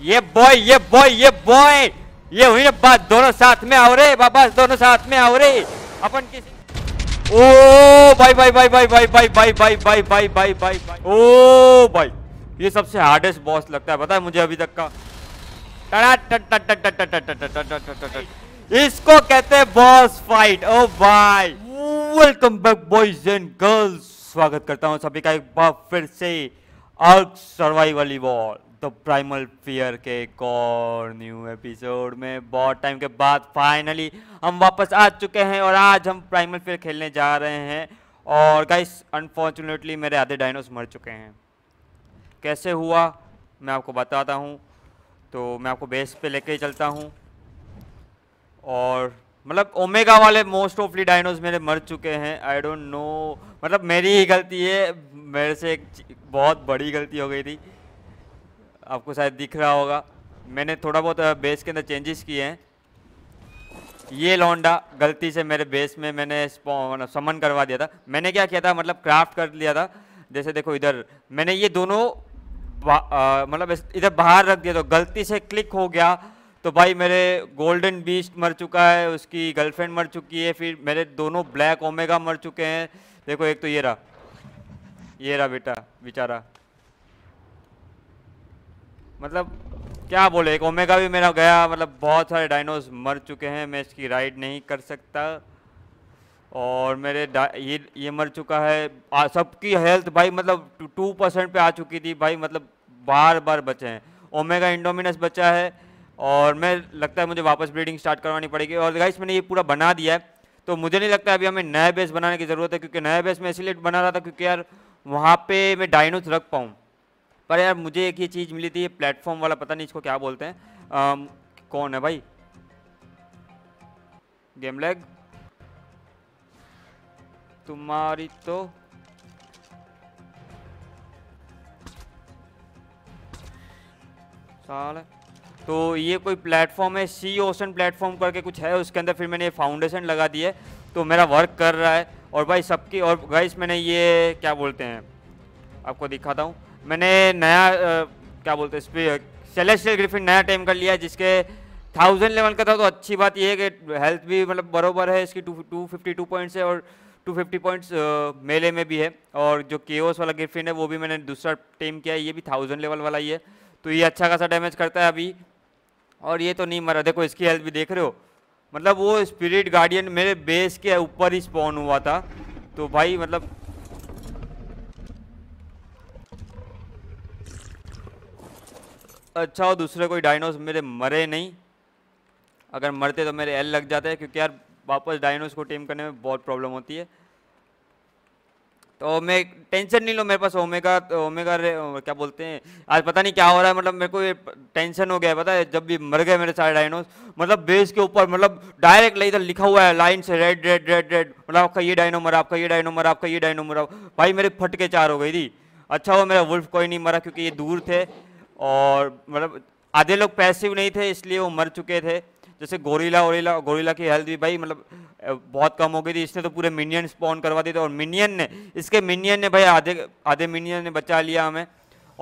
ये बॉय ये बॉय ये बॉय ये हुई बात दोनों साथ में आओ रे बाबा दोनों साथ में आओ रे अपन किसी ओ भाई भाई भाई भाई भाई भाई भाई भाई भाई भाई भाई भाई ओ भाई ये सबसे हार्डेस्ट बॉस लगता है पता है मुझे अभी तक का इसको कहते हैं बॉस फाइट ओ भाई welcome back boys and girls स्वागत करता हूँ सभी का एक बार फिर से आर्क सर्वाइवल बॉल तो प्राइमल फियर के एक और न्यू एपिसोड में बहुत टाइम के बाद फाइनली हम वापस आ चुके हैं और आज हम प्राइमल फियर खेलने जा रहे हैं और गाइस अनफॉर्चुनेटली मेरे आधे डायनोस मर चुके हैं कैसे हुआ मैं आपको बताता हूँ तो मैं आपको बेस पे लेके चलता हूँ और मतलब ओमेगा वाले मोस्ट ऑफली डायनोज मेरे मर चुके हैं आई डोंट नो मतलब मेरी ही गलती है मेरे से एक बहुत बड़ी गलती हो गई थी आपको शायद दिख रहा होगा मैंने थोड़ा बहुत बेस के अंदर चेंजेस किए हैं ये लौंडा गलती से मेरे बेस में मैंने समन मतलब करवा दिया था मैंने क्या किया था मतलब क्राफ्ट कर लिया था जैसे देखो इधर मैंने ये दोनों मतलब इधर बाहर रख दिया तो गलती से क्लिक हो गया तो भाई मेरे गोल्डन बीस्ट मर चुका है उसकी गर्लफ्रेंड मर चुकी है फिर मेरे दोनों ब्लैक ओमेगा मर चुके हैं देखो एक तो ये रहा ये रहा बेटा बेचारा मतलब क्या बोले एक ओमेगा भी मेरा गया मतलब बहुत सारे डायनोज मर चुके हैं मैं इसकी राइड नहीं कर सकता और मेरे ये ये मर चुका है सबकी हेल्थ भाई मतलब टू परसेंट पर आ चुकी थी भाई मतलब बार बार बचे हैं ओमेगा इंडोमिनस बचा है और मैं लगता है मुझे वापस ब्रीडिंग स्टार्ट करवानी पड़ेगी और गाइस मैंने ये पूरा बना दिया है तो मुझे नहीं लगता अभी हमें नया बेस बनाने की ज़रूरत है क्योंकि नया बेस मैं इसीलिए बना रहा था क्योंकि यार वहाँ पर मैं डायनोस रख पाऊँ पर यार मुझे एक ये चीज़ मिली थी ये प्लेटफॉर्म वाला पता नहीं इसको क्या बोलते हैं आम, कौन है भाई गेम लैग तुम्हारी तो साल तो ये कोई प्लेटफॉर्म है सी ओशन प्लेटफॉर्म करके कुछ है उसके अंदर फिर मैंने ये फाउंडेशन लगा दी है तो मेरा वर्क कर रहा है और भाई सबकी और गाइस मैंने ये क्या बोलते हैं आपको दिखाता हूँ मैंने नया आ, क्या बोलते हैं सेलेस्टियल ग्रिफिन नया टाइम कर लिया जिसके थाउजेंड लेवल का था तो अच्छी बात यह है कि हेल्थ भी मतलब बरोबर है इसकी two two fifty two points है और टू फिफ्टी पॉइंट्स मेले में भी है और जो के वाला ग्रिफिन है वो भी मैंने दूसरा टीम किया है ये भी थाउजेंड लेवल वाला ही है तो ये अच्छा खासा डैमेज करता है अभी और ये तो नहीं मरा देखो इसकी हेल्थ भी देख रहे हो मतलब वो स्पिरिट गार्डियन मेरे बेस के ऊपर ही स्पॉन हुआ था तो भाई मतलब अच्छा हो दूसरे कोई डायनोस मेरे मरे नहीं अगर मरते तो मेरे एल लग जाते हैं क्योंकि यार वापस डायनोस को टीम करने में बहुत प्रॉब्लम होती है तो मैं टेंशन नहीं लो मेरे पास ओमेगा तो ओमेगा क्या बोलते हैं आज पता नहीं क्या हो रहा है मतलब मेरे को टेंशन हो गया पता है जब भी मर गए मेरे सारे डायनोस मतलब बेस के ऊपर मतलब डायरेक्ट इधर लिखा हुआ है लाइन से रेड रेड रेड रेड मतलब आपका ये डायनो मरा आपका ये डायनो मरा आपका ये डायनो मरा भाई मेरे फटके चार हो गई थी अच्छा हो मेरा वुल्फ कोई नहीं मरा क्योंकि ये दूर थे और मतलब आधे लोग पैसिव नहीं थे इसलिए वो मर चुके थे जैसे गोरीला ओरीला गोरीला की हेल्थ भी भाई मतलब बहुत कम हो गई थी इसने तो पूरे मिनियन स्पॉन करवा दिए थे और मिनियन ने इसके मिनियन ने भाई आधे आधे मिनियन ने बचा लिया हमें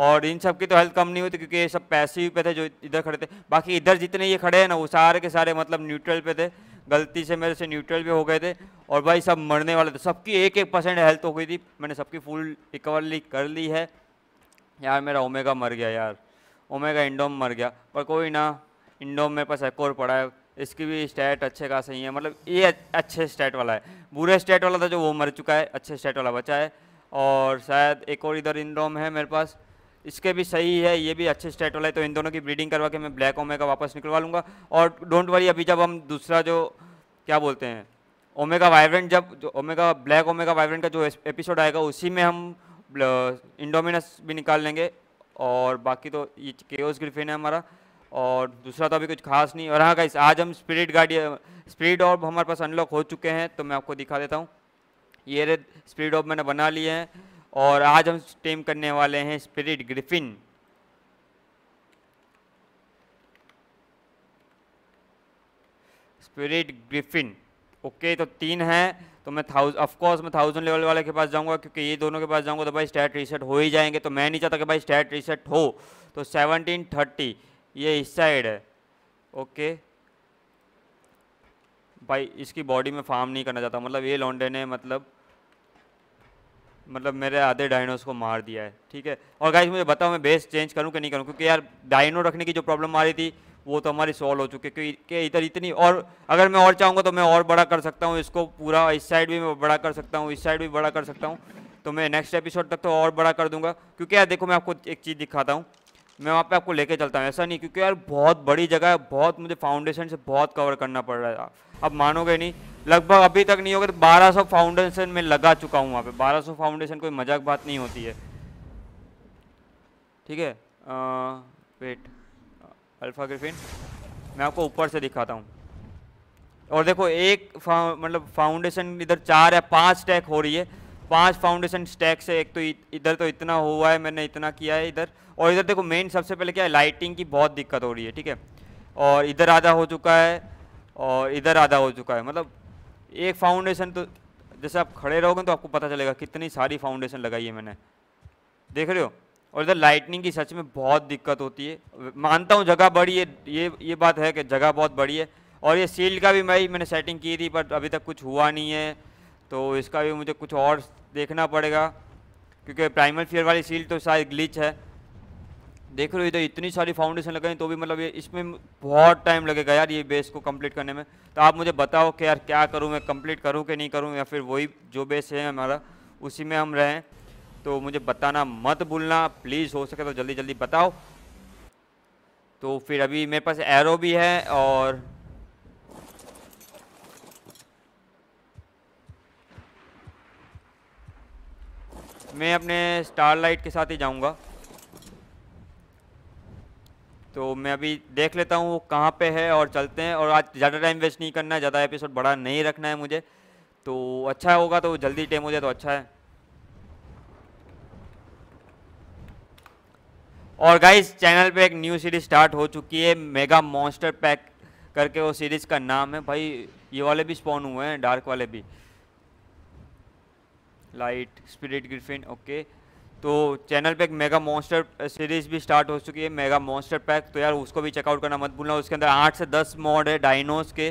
और इन सब की तो हेल्थ कम नहीं होती क्योंकि ये सब पैसिव पे थे जो इधर खड़े थे बाकी इधर जितने ये खड़े हैं ना वो सारे के सारे मतलब न्यूट्रल पे थे गलती से मेरे से न्यूट्रल भी हो गए थे और भाई सब मरने वाले थे सबकी एक एक परसेंट हेल्थ हो गई थी मैंने सबकी फुल रिकवरली कर ली है यार मेरा ओमेगा मर गया यार ओमेगा इंडोम मर गया पर कोई ना इंडोम मेरे पास एक और पड़ा है इसकी भी स्टेट अच्छे का सही है मतलब ये अच्छे स्टेट वाला है बुरे स्टेट वाला था तो जो वो मर चुका है अच्छे स्टेट वाला बचा है और शायद एक और इधर इंडोम है मेरे पास इसके भी सही है ये भी अच्छे स्टेट वाला है तो इन दोनों की ब्रीडिंग करवा के मैं ब्लैक ओमेगा वापस निकलवा लूँगा और डोंट वरी अभी जब हम दूसरा जो क्या बोलते हैं ओमेगा वाइब्रेंट जब ओमेगा ब्लैक ओमेगा वाइब्रेंट का जो एपिसोड आएगा उसी में हम इंडोमिनस भी निकाल लेंगे और बाकी तो ये केओस ग्रिफिन है हमारा और दूसरा तो अभी कुछ खास नहीं और हाँ गाइस आज हम स्पिरिट गाड़ी स्पिरिट ऑफ हमारे पास अनलॉक हो चुके हैं तो मैं आपको दिखा देता हूँ ये रे स्पिरिट ऑफ मैंने बना लिए हैं और आज हम टेम करने वाले हैं spirit griffin spirit griffin okay तो तीन हैं तो मैं थाउज ऑफकोर्स मैं थाउजेंड लेवल वाले के पास जाऊंगा क्योंकि ये दोनों के पास जाऊंगा तो भाई स्टैट रीसेट हो ही जाएंगे तो मैं नहीं चाहता कि भाई स्टैट रीसेट हो तो सेवनटीन थर्टी ये इस साइड है ओके भाई इसकी बॉडी में फार्म नहीं करना चाहता मतलब ये लॉन्डे ने मतलब मतलब मेरे आधे डायनोस को मार दिया है ठीक है और गाइस मुझे बताओ मैं बेस चेंज करूं कि नहीं करूं क्योंकि यार डायनो रखने की जो प्रॉब्लम आ रही थी वो तो हमारी सॉल्व हो चुकी है क्योंकि इधर इतनी और अगर मैं और चाहूँगा तो मैं और बड़ा कर सकता हूँ इसको पूरा इस साइड भी मैं बड़ा कर सकता हूँ इस साइड भी बड़ा कर सकता हूँ तो मैं नेक्स्ट एपिसोड तक तो और बड़ा कर दूंगा क्योंकि यार देखो मैं आपको एक चीज़ दिखाता हूँ मैं वहाँ पे आपको लेके चलता हूँ ऐसा नहीं क्योंकि यार बहुत बड़ी जगह है बहुत मुझे फाउंडेशन से बहुत कवर करना पड़ रहा है अब मानोगे नहीं लगभग अभी तक नहीं होगा तो बारह फाउंडेशन में लगा चुका हूँ वहाँ पे बारह फाउंडेशन कोई मजाक बात नहीं होती है ठीक है वेट अल्फा ग्रिफिन मैं आपको ऊपर से दिखाता हूँ और देखो एक फा, मतलब फाउंडेशन इधर चार या पाँच स्टैक हो रही है पांच फाउंडेशन स्टैक से एक तो इधर तो इतना हुआ है मैंने इतना किया है इधर और इधर देखो मेन सबसे पहले क्या है लाइटिंग की बहुत दिक्कत हो रही है ठीक है और इधर आधा हो चुका है और इधर आधा हो चुका है मतलब एक फाउंडेशन तो जैसे आप खड़े रहोगे तो आपको पता चलेगा कितनी सारी फाउंडेशन लगाई है मैंने देख रहे हो और इधर लाइटनिंग की सच में बहुत दिक्कत होती है मानता हूँ जगह बड़ी है ये ये बात है कि जगह बहुत बड़ी है और ये सील का भी मैं मैंने सेटिंग की थी बट अभी तक कुछ हुआ नहीं है तो इसका भी मुझे कुछ और देखना पड़ेगा क्योंकि प्राइमल फेयर वाली सील तो शायद ग्लिच है देख रहे हो इधर इतनी सारी फाउंडेशन लगाई तो भी मतलब ये इसमें बहुत टाइम लगेगा यार ये बेस को कंप्लीट करने में तो आप मुझे बताओ कि यार क्या करूँ मैं कंप्लीट करूँ कि नहीं करूँ या फिर वही जो बेस है हमारा उसी में हम रहें तो मुझे बताना मत भूलना प्लीज़ हो सके तो जल्दी जल्दी बताओ तो फिर अभी मेरे पास एरो भी है और मैं अपने स्टारलाइट के साथ ही जाऊंगा तो मैं अभी देख लेता हूँ वो कहाँ पे है और चलते हैं और आज ज़्यादा टाइम वेस्ट नहीं करना है ज़्यादा एपिसोड बड़ा नहीं रखना है मुझे तो अच्छा होगा तो जल्दी टाइम हो जाए तो अच्छा है और गाइज चैनल पे एक न्यू सीरीज स्टार्ट हो चुकी है मेगा मॉन्स्टर पैक करके वो सीरीज का नाम है भाई ये वाले भी स्पॉन हुए हैं डार्क वाले भी लाइट स्पिरिट ग्रिफिन ओके तो चैनल पे एक मेगा मॉन्स्टर सीरीज भी स्टार्ट हो चुकी है मेगा मॉन्स्टर पैक तो यार उसको भी चेकआउट करना मत भूलना उसके अंदर आठ से दस मॉड है डाइनोस के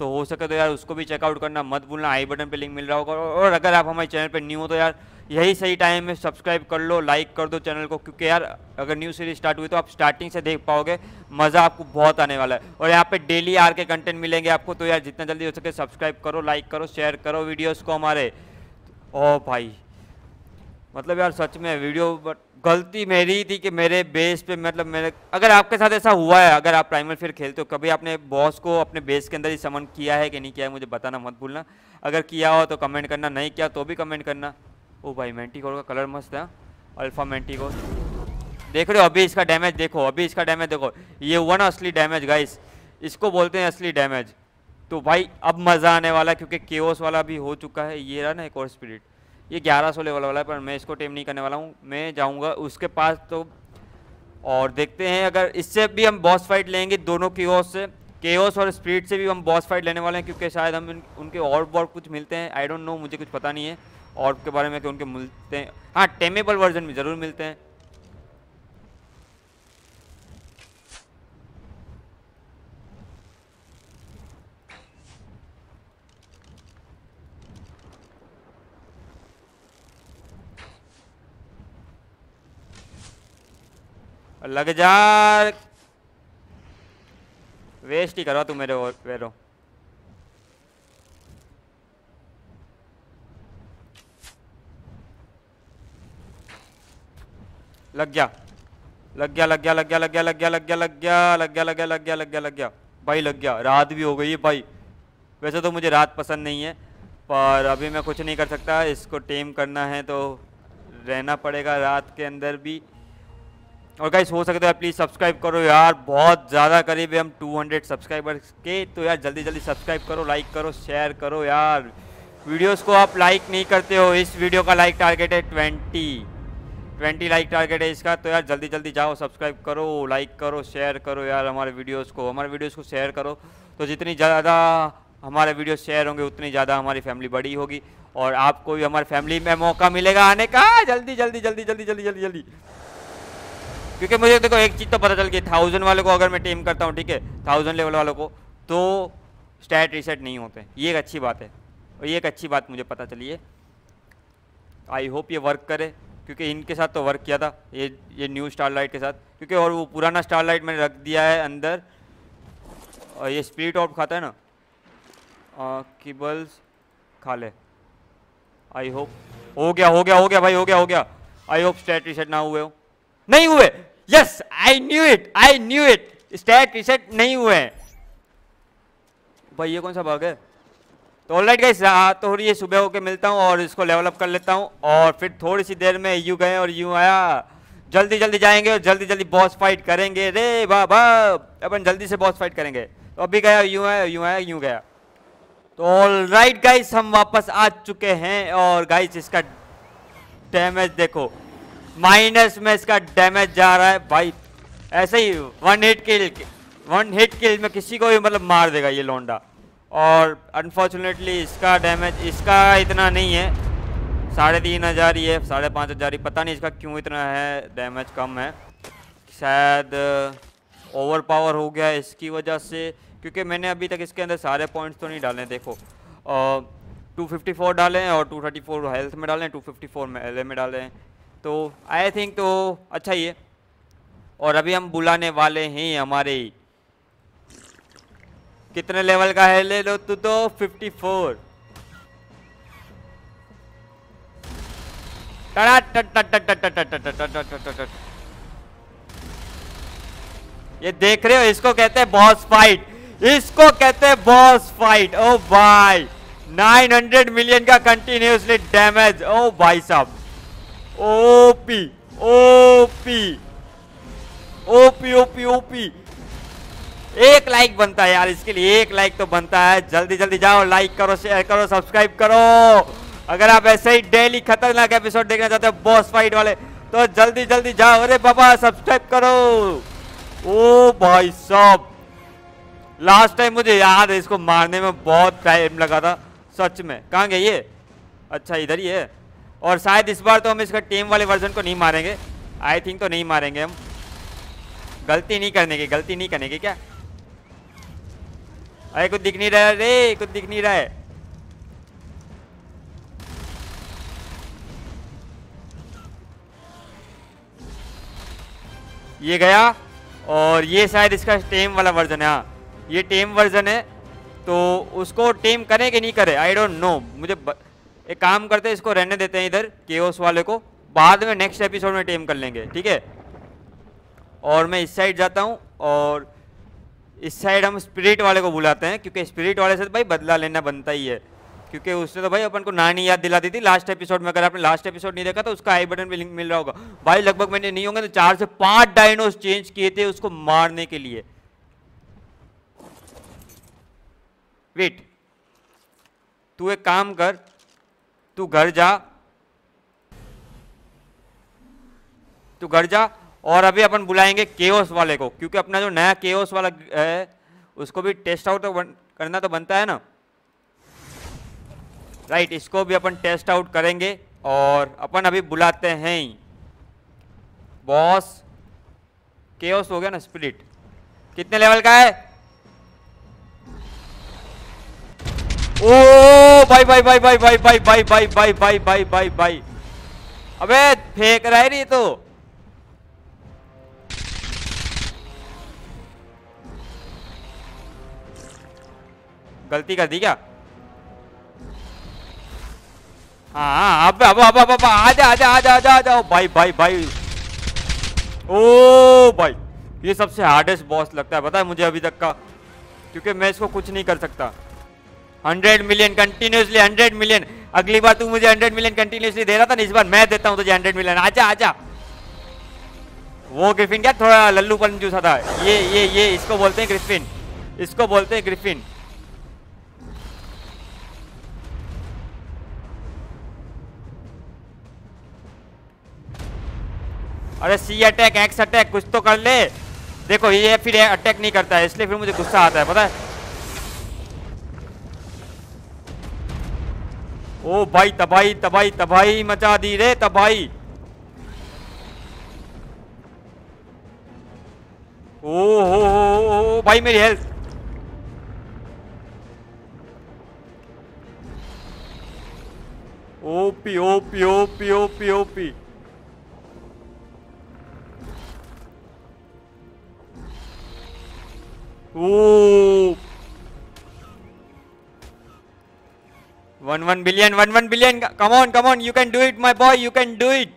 तो हो सके तो यार उसको भी चेकआउट करना मत भूलना आई बटन पे लिंक मिल रहा होगा और अगर आप हमारे चैनल पे न्यू हो तो यार यही सही टाइम है सब्सक्राइब कर लो लाइक कर दो चैनल को क्योंकि यार अगर न्यू सीरीज स्टार्ट हुई तो आप स्टार्टिंग से देख पाओगे मज़ा आपको बहुत आने वाला है और यहाँ पे डेली आर के कंटेंट मिलेंगे आपको तो यार जितना जल्दी हो सके सब्सक्राइब करो लाइक करो शेयर करो वीडियोज़ को हमारे ओ भाई मतलब यार सच में वीडियो बट गलती मेरी थी कि मेरे बेस पे मतलब मेरे अगर आपके साथ ऐसा हुआ है अगर आप प्राइमल फिर खेलते हो कभी आपने बॉस को अपने बेस के अंदर ही समन किया है कि नहीं किया है मुझे बताना मत भूलना अगर किया हो तो कमेंट करना नहीं किया तो भी कमेंट करना ओ भाई मेंटिकोर का कलर मस्त है अल्फा मेंटिकोर देख रहे हो अभी इसका डैमेज देखो अभी इसका डैमेज देखो ये हुआ ना असली डैमेज गाइस इसको बोलते हैं असली डैमेज तो भाई अब मज़ा आने वाला है क्योंकि केओस वाला भी हो चुका है ये रहा ना एक और स्पिरिट ये ग्यारह सौ लेवल वाला है पर मैं इसको टेम नहीं करने वाला हूँ मैं जाऊँगा उसके पास तो और देखते हैं अगर इससे भी हम बॉस फाइट लेंगे दोनों केओस से केओस और स्प्रिट से भी हम बॉस फाइट लेने वाले हैं क्योंकि शायद हम उनके और बॉर्ड कुछ मिलते हैं आई डोंट नो मुझे कुछ पता नहीं है और के बारे में कि तो उनके मिलते हैं हाँ टेमेबल वर्जन में ज़रूर मिलते हैं लग जा वेस्ट ही करवा तू मेरे वेरो लग गया लग गया लग गया लग गया लग गया लग गया लग गया लग गया लग गया लग गया लग गया लग गया लग गया भाई लग गया रात भी हो गई है भाई वैसे तो मुझे रात पसंद नहीं है पर अभी मैं कुछ नहीं कर सकता इसको टेम करना है तो रहना पड़ेगा रात के अंदर भी और गाइस हो सकता है प्लीज़ सब्सक्राइब करो यार बहुत ज़्यादा करीब है हम 200 सब्सक्राइबर्स के तो यार जल्दी जल्दी सब्सक्राइब करो लाइक करो शेयर करो यार वीडियोस को आप लाइक नहीं करते हो इस वीडियो का लाइक टारगेट है ट्वेंटी ट्वेंटी लाइक टारगेट है इसका तो यार जल्दी जल्दी जाओ सब्सक्राइब करो लाइक करो शेयर करो यार हमारे वीडियोज़ को हमारे वीडियोज़ को शेयर करो तो जितनी ज़्यादा हमारे वीडियो शेयर होंगे उतनी ज़्यादा हमारी फैमिली बड़ी होगी और आपको भी हमारे फैमिली में मौका मिलेगा आने का जल्दी जल्दी जल्दी जल्दी जल्दी जल्दी जल्दी क्योंकि मुझे देखो एक चीज़ तो पता चल गई थाउजेंड वालों को अगर मैं टीम करता हूँ ठीक है थाउजेंड लेवल वालों को तो स्टैट रिसेट नहीं होते ये एक अच्छी बात है और ये एक अच्छी बात मुझे पता चली है आई होप ये वर्क करे क्योंकि इनके साथ तो वर्क किया था ये ये न्यू स्टारलाइट के साथ क्योंकि और वो पुराना स्टारलाइट मैंने रख दिया है अंदर और ये स्पीड ऑफ खाता है ना आ, किबल्स खा ले आई होप हो गया हो गया हो गया भाई हो गया हो गया आई होप स्टैट रिसेट ना हुए हो नहीं हुए yes I knew it I knew it stat reset नहीं हुए भाई ये कौन सा भाग है तो ऑलराइट हाँ, गाइस तो हो रही है सुबह होके मिलता हूँ और इसको लेवलअप कर लेता हूँ और फिर थोड़ी सी देर में यू गए और यू आया जल्दी जल्दी जाएंगे और जल्दी जल्दी बॉस फाइट करेंगे रे बाबा अपन जल्दी से बॉस फाइट करेंगे तो अभी गया यूँ आया यूँ आया यूँ गया तो ऑल राइट गाइस हम वापस आ चुके हैं और गाइस इसका डैमेज देखो माइनस में इसका डैमेज जा रहा है भाई ऐसे ही one hit kill one hit kill में किसी को भी मतलब मार देगा ये लौंडा और अनफॉर्चुनेटली इसका डैमेज इसका इतना नहीं है साढ़े तीन हज़ार ही है साढ़े पाँच हज़ार ही पता नहीं इसका क्यों इतना है डैमेज कम है शायद ओवर uh, पावर हो गया इसकी वजह से क्योंकि मैंने अभी तक इसके अंदर सारे पॉइंट्स तो नहीं डाले देखो टू फिफ्टी फोर डालें और टू थर्टी फोर हेल्थ में डालें टू फिफ्टी फोर में एल में डालें तो आई थिंक तो अच्छा ही है और अभी हम बुलाने वाले हैं हमारे कितने लेवल का है ले लो तू तो 54 ये देख रहे हो इसको कहते हैं बॉस फाइट इसको कहते हैं बॉस फाइट ओ भाई 900 मिलियन का कंटिन्यूसली डैमेज ओ भाई साहब OP OP OP OP OP एक लाइक बनता है यार इसके लिए एक लाइक तो बनता है जल्दी जल्दी जाओ लाइक करो शेयर करो सब्सक्राइब करो अगर आप ऐसे ही डेली खतरनाक एपिसोड देखना चाहते हो बॉस फाइट वाले तो जल्दी जल्दी जाओ अरे बाबा सब्सक्राइब करो ओ भाई साहब लास्ट टाइम मुझे याद है इसको मारने में बहुत टाइम लगा था सच में कहाँ गई ये अच्छा इधर ही है और शायद इस बार तो हम इसका टीम वाले वर्जन को नहीं मारेंगे आई थिंक तो नहीं मारेंगे हम गलती नहीं करने की गलती नहीं करने की क्या अरे कुछ दिख नहीं रहा रे कुछ दिख नहीं रहा है ये गया और ये शायद इसका टेम वाला वर्जन है हाँ। ये टेम वर्जन है तो उसको टेम करें कि नहीं करें आई डोंट नो मुझे ब... एक काम करते हैं इसको रहने देते हैं इधर केओस वाले को बाद में नेक्स्ट एपिसोड में टेम कर लेंगे ठीक है और मैं इस साइड जाता हूँ और इस साइड हम स्पिरिट वाले को बुलाते हैं क्योंकि स्पिरिट वाले से तो भाई बदला लेना बनता ही है क्योंकि उसने तो भाई अपन को नानी याद दिला दी थी लास्ट एपिसोड में अगर आपने लास्ट एपिसोड नहीं देखा तो उसका आई बटन भी लिंक मिल रहा होगा भाई लगभग मैंने नहीं होंगे तो चार से पांच डायनोस चेंज किए थे उसको मारने के लिए वेट तू एक काम कर तू घर जा तू घर जा और अभी अपन बुलाएंगे केओस वाले को क्योंकि अपना जो नया केओस वाला है उसको भी टेस्ट आउट तो बन, करना तो बनता है ना राइट इसको भी अपन टेस्ट आउट करेंगे और अपन अभी बुलाते हैं ही बॉस केओस हो गया ना स्प्लिट कितने लेवल का है ओ भाई भाई भाई भाई भाई भाई भाई भाई भाई भाई भाई भाई भाई अबे फेंक रहा है नहीं तो गलती कर दी क्या हाँ, हाँ अब अब अब अब अब आजा आजा आजा आजा जाओ भाई भाई भाई ओ भाई ये सबसे हार्डेस्ट बॉस लगता है पता है मुझे अभी तक का क्योंकि मैं इसको कुछ नहीं कर सकता hundred million continuously hundred million अगली बार तू मुझे हंड्रेड मिलियन कंटिन्यूसली दे रहा था ना इस बार मैं देता हूँ तुझे हंड्रेड मिलियन आजा आजा वो ग्रिफिन क्या थोड़ा लल्लू पन जूसा था ये ये ये इसको बोलते हैं ग्रिफिन इसको बोलते हैं ग्रिफिन अरे सी अटैक एक्स अटैक कुछ तो कर ले देखो ये फिर अटैक नहीं करता है इसलिए फिर मुझे गुस्सा आता है पता है ओ भाई तबाही तबाही तबाही मचा दी रे तबाही ओ हो हो भाई मेरी health OP OP OP OP OP one one billion one one billion come on come on you can do it my boy you can do it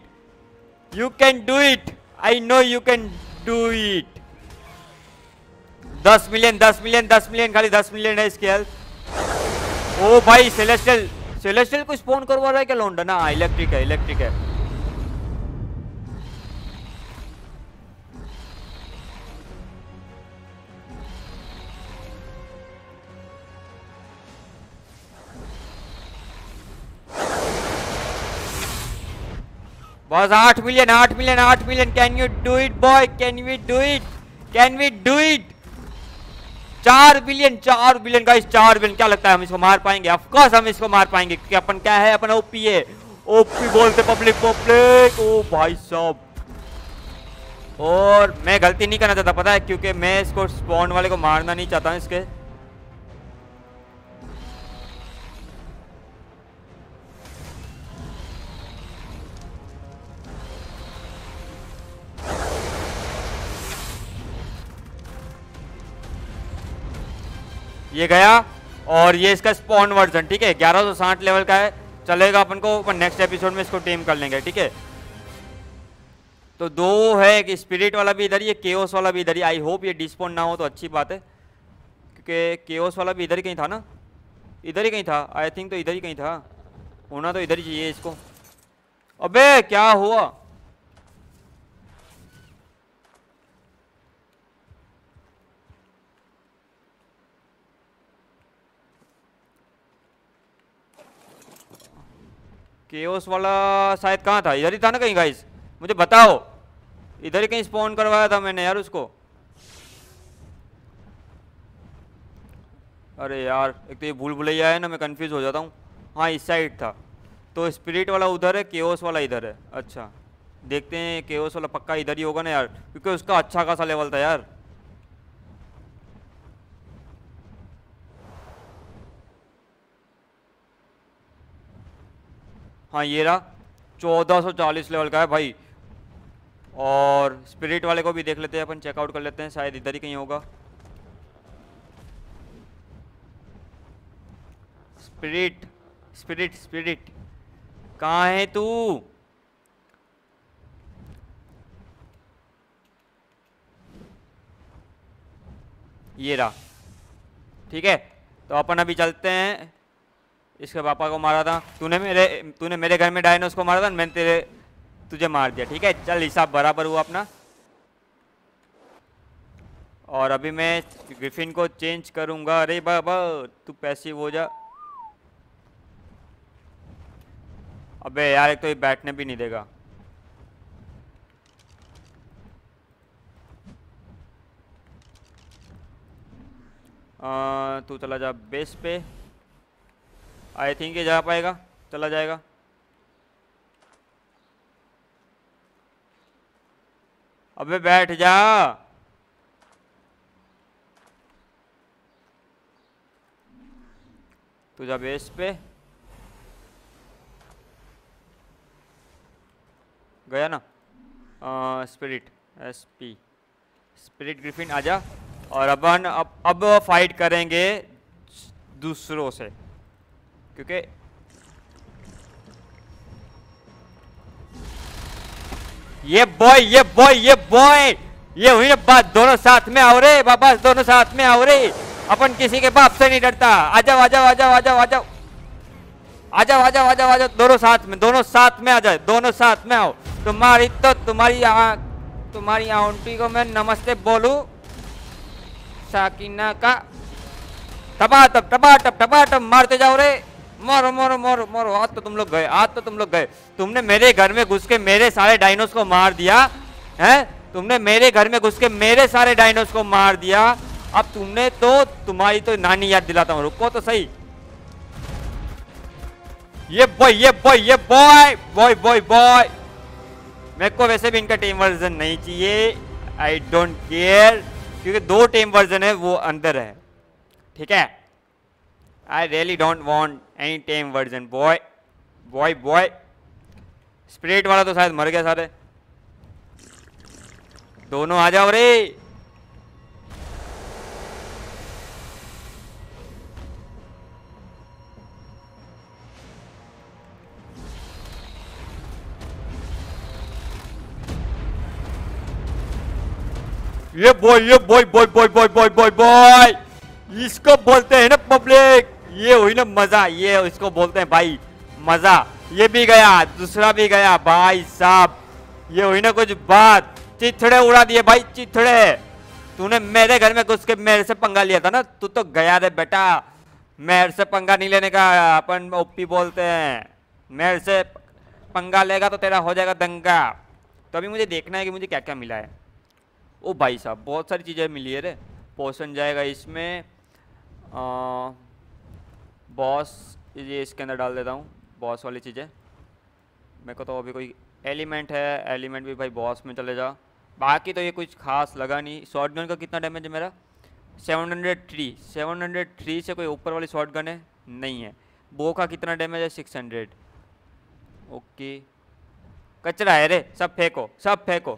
you can do it I know you can do it दस million दस million दस million खाली दस million है इसके health ओ भाई celestial celestial को spoon करवा रहा है क्या लौंडा ना इलेक्ट्रिक है इलेक्ट्रिक है बॉस आठ मिलियन आठ मिलियन आठ million can you do it boy can we do it can we do it चार बिलियन चार बिलियन का इस चार बिलियन क्या लगता है हम इसको मार पाएंगे ऑफकोर्स हम इसको मार पाएंगे क्योंकि अपन क्या है अपन ओपी है ओपी बोलते पब्लिक पब्लिक ओ भाई साहब और मैं गलती नहीं करना चाहता पता है क्योंकि मैं इसको स्पॉन वाले को मारना नहीं चाहता इसके ये गया और ये इसका स्पॉन वर्जन ठीक है ग्यारह सौ साठ लेवल का है चलेगा अपन को अपन नेक्स्ट एपिसोड में इसको टीम कर लेंगे ठीक है तो दो है एक स्पिरिट वाला भी इधर ही केओस वाला भी इधर ही आई होप ये डिस्पोन ना हो तो अच्छी बात है क्योंकि केओस वाला भी इधर ही कहीं था ना इधर ही कहीं था आई थिंक तो इधर ही कहीं था होना तो इधर ही चाहिए इसको अबे क्या हुआ केओस वाला शायद कहाँ था इधर ही था ना कहीं गाइस मुझे बताओ इधर ही कहीं स्पॉन करवाया था मैंने यार उसको अरे यार एक तो ये भूल भुलैया है ना मैं कंफ्यूज हो जाता हूँ हाँ इस साइड था तो स्पिरिट वाला उधर है केओस वाला इधर है अच्छा देखते हैं केओस वाला पक्का इधर ही होगा ना यार क्योंकि उसका अच्छा खासा लेवल था यार हाँ ये रहा 1440 लेवल का है भाई और स्पिरिट वाले को भी देख लेते हैं अपन चेकआउट कर लेते हैं शायद इधर ही कहीं होगा स्पिरिट स्पिरिट स्पिरिट कहाँ है तू ये रहा ठीक है तो अपन अभी चलते हैं इसके पापा को मारा था तूने मेरे तूने मेरे घर में डायनोस को मारा था मैंने तेरे तुझे मार दिया ठीक है चल हिसाब बराबर हुआ अपना और अभी मैं ग्रिफिन को चेंज करूंगा अरे बाबा तू पैसे हो जा अबे यार एक तो ये बैठने भी नहीं देगा आ, तू चला जा बेस पे आई थिंक ये जा पाएगा चला जाएगा अबे बैठ जा तू जा बेस पे गया ना spirit S P spirit griffin आजा और अपन अब अब फाइट करेंगे दूसरों से क्योंकि ये बॉय ये बॉय ये बॉय ये हुई बात दोनों साथ में आओ रे बाबा दोनों साथ में आओ रे अपन किसी के बाप से नहीं डरता आ जाओ आ जाओ आ जाओ आ जाओ आ जाओ आ जाओ आ जाओ आ जाओ आ जाओ दोनों साथ में दोनों साथ में आ जाओ दोनों साथ में आओ तुम्हारी तो तुम्हारी आ, तुम्हारी आंटी को मैं नमस्ते बोलू साकिना का टपा टप टपा टप टपा टप मारते जाओ रे मारो मारो मारो मारो आज तो तुम लोग गए आज तो तुम लोग गए तुमने मेरे घर में घुस के मेरे सारे डायनोस को मार दिया है तुमने मेरे घर में घुस के मेरे सारे डायनोस को मार दिया अब तुमने तो तुम्हारी तो नानी याद दिलाता हूँ रुको तो सही ये बॉय ये बॉय ये बॉय बॉय बॉय बॉय मेरे को वैसे भी इनका टीम वर्जन नहीं चाहिए आई डोंट केयर क्योंकि दो टीम वर्जन है वो अंदर है ठीक है I really don't want tame version boy boy boy spirit वाला तो शायद मर गया सारे दोनों आ जाओ रे ये बॉय ये boy boy boy boy boy boy boy इसको बोलते हैं ना पब्लिक ये हुई ना मजा ये इसको बोलते हैं भाई मजा ये भी गया दूसरा भी गया भाई साहब ये हुई ना कुछ बात चिथड़े उड़ा दिए भाई चिथड़े तूने मेरे घर में घुस के मेरे से पंगा लिया था ना तू तो गया रे बेटा मेरे से पंगा नहीं लेने का अपन ओपी बोलते हैं मेरे से पंगा लेगा तो तेरा हो जाएगा दंगा तो अभी मुझे देखना है कि मुझे क्या क्या मिला है ओ भाई साहब बहुत सारी चीज़ें मिली है रे पोषण जाएगा इसमें आ, बॉस ये इसके अंदर डाल देता हूँ बॉस वाली चीज़ें मेरे को तो अभी कोई एलिमेंट है एलिमेंट भी भाई बॉस में चले जा बाकी तो ये कुछ खास लगा नहीं शॉर्ट गन का कितना डैमेज है मेरा 703 703 से कोई ऊपर वाली शॉर्ट गन है नहीं है बो का कितना डैमेज है 600 ओके कचरा है रे सब फेंको सब फेंको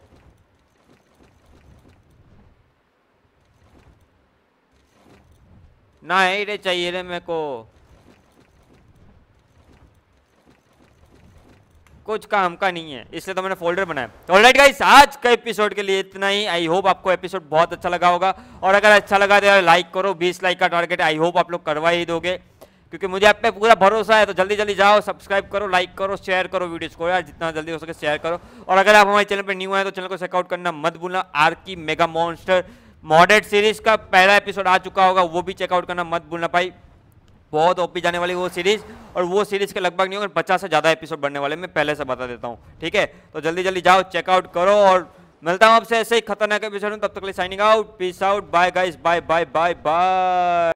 ना ये रे चाहिए रे मेरे को कुछ काम का नहीं है इसलिए तो मैंने फोल्डर बनाया ऑलराइट गाइस आज के एपिसोड के लिए इतना ही आई होप आपको एपिसोड बहुत अच्छा लगा होगा और अगर अच्छा लगा तो लाइक करो 20 लाइक का टारगेट आई होप आप लोग करवा ही दोगे क्योंकि मुझे आप पे पूरा भरोसा है तो जल्दी जल्दी जाओ सब्सक्राइब करो लाइक करो शेयर करो वीडियोस को यार जितना जल्दी हो सके शेयर करो और अगर आप हमारे चैनल पर न्यू आए तो चैनल को चेकआउट करना मत भूलना आर की मेगा मॉन्स्टर मॉडर्ड सीरीज का पहला एपिसोड आ चुका होगा वो भी चेकआउट करना मत भूलना भाई बहुत ओपी जाने वाली वो सीरीज और वो सीरीज के लगभग नहीं होंगे पचास से ज़्यादा एपिसोड बनने वाले मैं पहले से बता देता हूँ ठीक है तो जल्दी जल्दी जाओ चेकआउट करो और मिलता हूँ आपसे ऐसे ही खतरनाक एपिसोड में तब तक signing out peace out bye guys bye bye bye bye